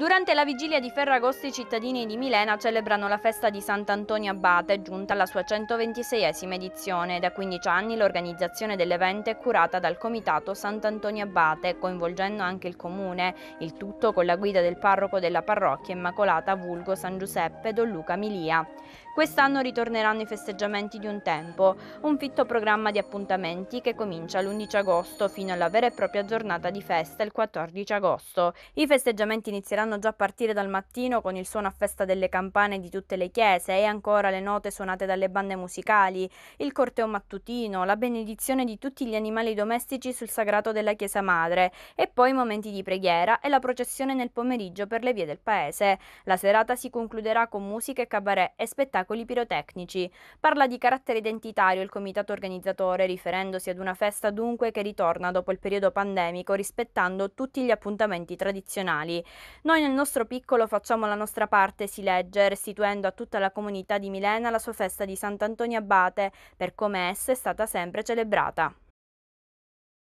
Durante la vigilia di Ferragosto i cittadini di Milena celebrano la festa di Sant'Antonio Abate, giunta alla sua 126esima edizione. Da 15 anni l'organizzazione dell'evento è curata dal Comitato Sant'Antonio Abate, coinvolgendo anche il comune, il tutto con la guida del parroco della parrocchia Immacolata Vulgo San Giuseppe, Don Luca Milia. Quest'anno ritorneranno i festeggiamenti di un tempo, un fitto programma di appuntamenti che comincia l'11 agosto fino alla vera e propria giornata di festa il 14 agosto. I festeggiamenti inizieranno fanno già partire dal mattino con il suono a festa delle campane di tutte le chiese e ancora le note suonate dalle bande musicali, il corteo mattutino, la benedizione di tutti gli animali domestici sul sagrato della Chiesa Madre e poi momenti di preghiera e la processione nel pomeriggio per le vie del paese. La serata si concluderà con musica e cabaret e spettacoli pirotecnici. Parla di carattere identitario il comitato organizzatore riferendosi ad una festa dunque che ritorna dopo il periodo pandemico rispettando tutti gli appuntamenti tradizionali. Non noi nel nostro piccolo facciamo la nostra parte, si legge, restituendo a tutta la comunità di Milena la sua festa di Sant'Antonio Abate, per come essa è stata sempre celebrata.